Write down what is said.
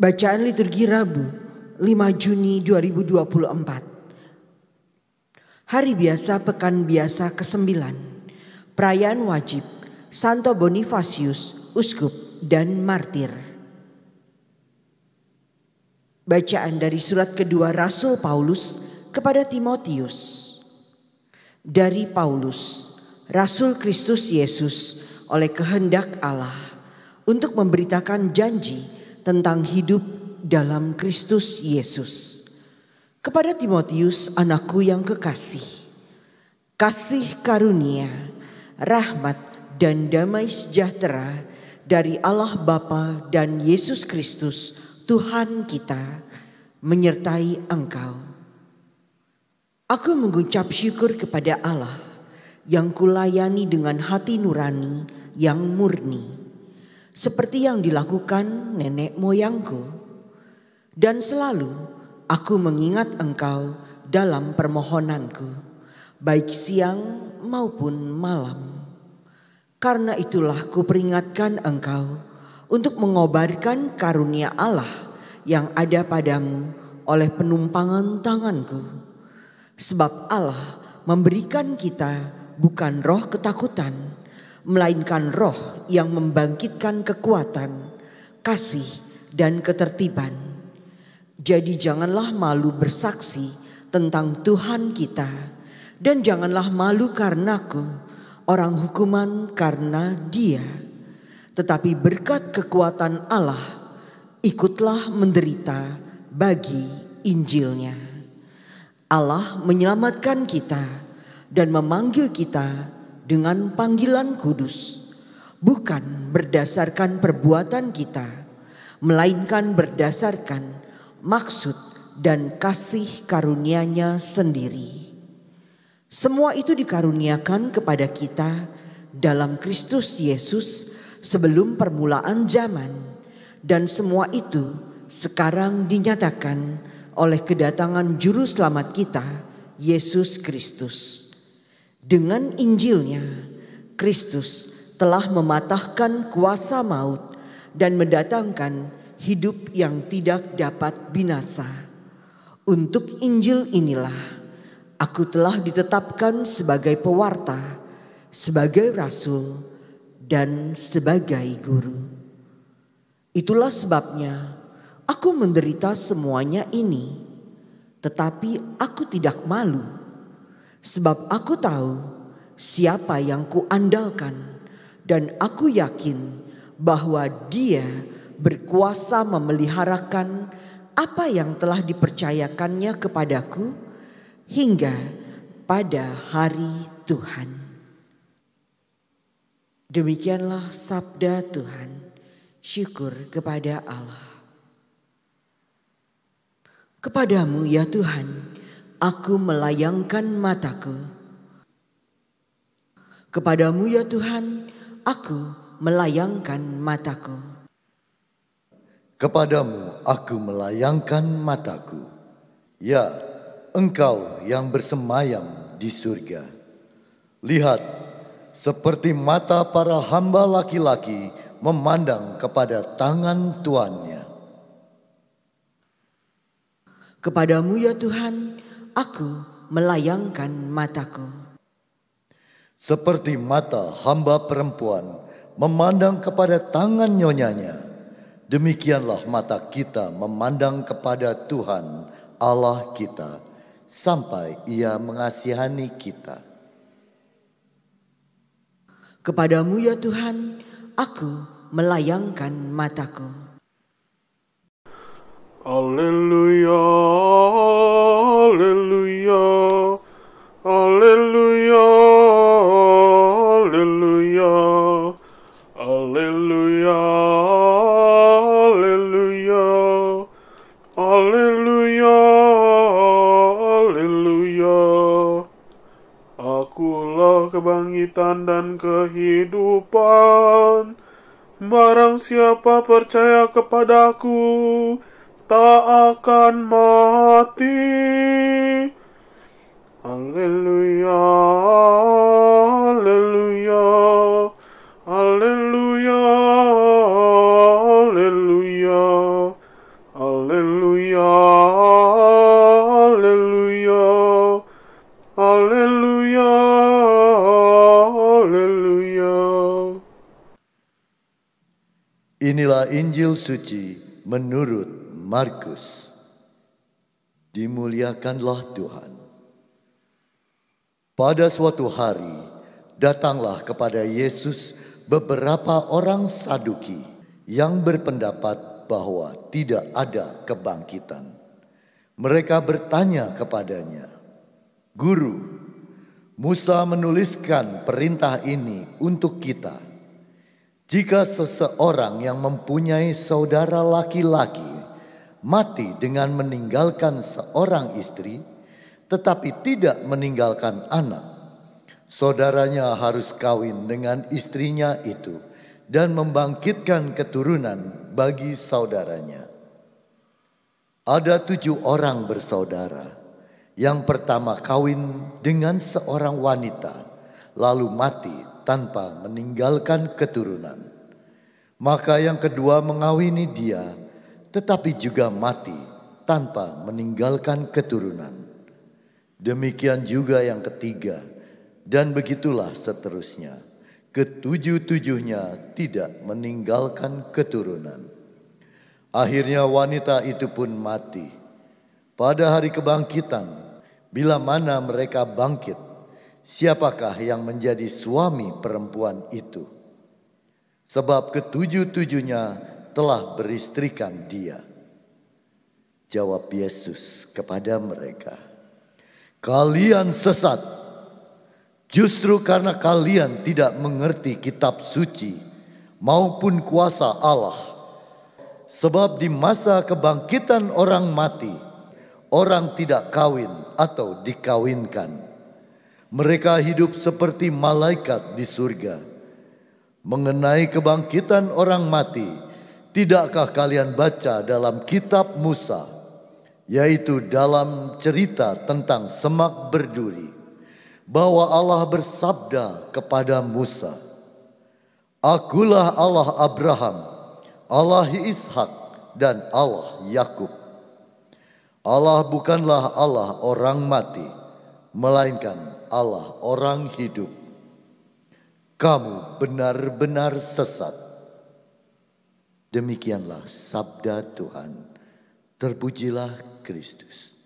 Bacaan liturgi Rabu 5 Juni 2024. Hari biasa pekan biasa ke-9. Perayaan wajib Santo Bonifacius, uskup dan martir. Bacaan dari surat kedua Rasul Paulus kepada Timotius. Dari Paulus, Rasul Kristus Yesus oleh kehendak Allah untuk memberitakan janji tentang hidup dalam Kristus Yesus. Kepada Timotius, anakku yang kekasih, kasih karunia, rahmat, dan damai sejahtera dari Allah Bapa dan Yesus Kristus, Tuhan kita, menyertai engkau. Aku mengucap syukur kepada Allah yang kulayani dengan hati nurani yang murni seperti yang dilakukan nenek moyangku, dan selalu aku mengingat engkau dalam permohonanku, baik siang maupun malam. Karena itulah kuperingatkan engkau untuk mengobarkan karunia Allah yang ada padamu oleh penumpangan tanganku. Sebab Allah memberikan kita bukan roh ketakutan, melainkan roh yang membangkitkan kekuatan, kasih, dan ketertiban. Jadi, janganlah malu bersaksi tentang Tuhan kita, dan janganlah malu karenaku, orang hukuman karena Dia. Tetapi berkat kekuatan Allah, ikutlah menderita bagi Injilnya. Allah menyelamatkan kita dan memanggil kita dengan panggilan kudus, bukan berdasarkan perbuatan kita, melainkan berdasarkan maksud dan kasih karunia-Nya sendiri. Semua itu dikaruniakan kepada kita dalam Kristus Yesus sebelum permulaan zaman dan semua itu sekarang dinyatakan oleh kedatangan juru selamat kita Yesus Kristus. Dengan Injilnya, Kristus telah mematahkan kuasa maut dan mendatangkan hidup yang tidak dapat binasa. Untuk Injil inilah aku telah ditetapkan sebagai pewarta, sebagai rasul, dan sebagai guru. Itulah sebabnya aku menderita semuanya ini, tetapi aku tidak malu Sebab aku tahu siapa yang kuandalkan dan aku yakin bahwa dia berkuasa memeliharakan apa yang telah dipercayakannya kepadaku hingga pada hari Tuhan. Demikianlah sabda Tuhan. Syukur kepada Allah. Kepadamu ya Tuhan, aku melayangkan mataku. Kepadamu ya Tuhan, aku melayangkan mataku. Kepadamu aku melayangkan mataku. Ya, engkau yang bersemayam di surga. Lihat, seperti mata para hamba laki-laki memandang kepada tangan tuannya. Kepadamu ya Tuhan, aku melayangkan mataku. Seperti mata hamba perempuan memandang kepada tangan nyonyanya, demikianlah mata kita memandang kepada Tuhan Allah kita sampai ia mengasihani kita. Kepadamu ya Tuhan, aku melayangkan mataku. Hallelujah. Alleluia, Alleluia, Alleluia, Alleluia. Akulah kebangkitan dan kehidupan. Barang siapa percaya kepadaku, tak akan mati. Hallelujah, Hallelujah. Inilah Injil suci menurut Markus. Dimuliakanlah Tuhan. Pada suatu hari, datanglah kepada Yesus beberapa orang Saduki yang berpendapat bahwa tidak ada kebangkitan. Mereka bertanya kepadanya, "Guru, Musa menuliskan perintah ini untuk kita." Jika seseorang yang mempunyai saudara laki-laki mati dengan meninggalkan seorang istri, tetapi tidak meninggalkan anak, saudaranya harus kawin dengan istrinya itu dan membangkitkan keturunan bagi saudaranya. Ada tujuh orang bersaudara. Yang pertama kawin dengan seorang wanita lalu mati tanpa meninggalkan keturunan. Maka yang kedua mengawini dia, tetapi juga mati tanpa meninggalkan keturunan. Demikian juga yang ketiga, dan begitulah seterusnya. Ketujuh-tujuhnya tidak meninggalkan keturunan. Akhirnya wanita itu pun mati. Pada hari kebangkitan, bila mana mereka bangkit, siapakah yang menjadi suami perempuan itu? Sebab ketujuh-tujuhnya telah beristrikan dia. Jawab Yesus kepada mereka, "Kalian sesat justru karena kalian tidak mengerti kitab suci maupun kuasa Allah. Sebab di masa kebangkitan orang mati, orang tidak kawin atau dikawinkan." Mereka hidup seperti malaikat di surga. Mengenai kebangkitan orang mati, tidakkah kalian baca dalam kitab Musa, yaitu dalam cerita tentang semak berduri, bahwa Allah bersabda kepada Musa, "Akulah Allah Abraham, Allah Ishak, dan Allah Yakub." Allah bukanlah Allah orang mati, melainkan Allah orang hidup, kamu benar-benar sesat. Demikianlah sabda Tuhan. Terpujilah Kristus.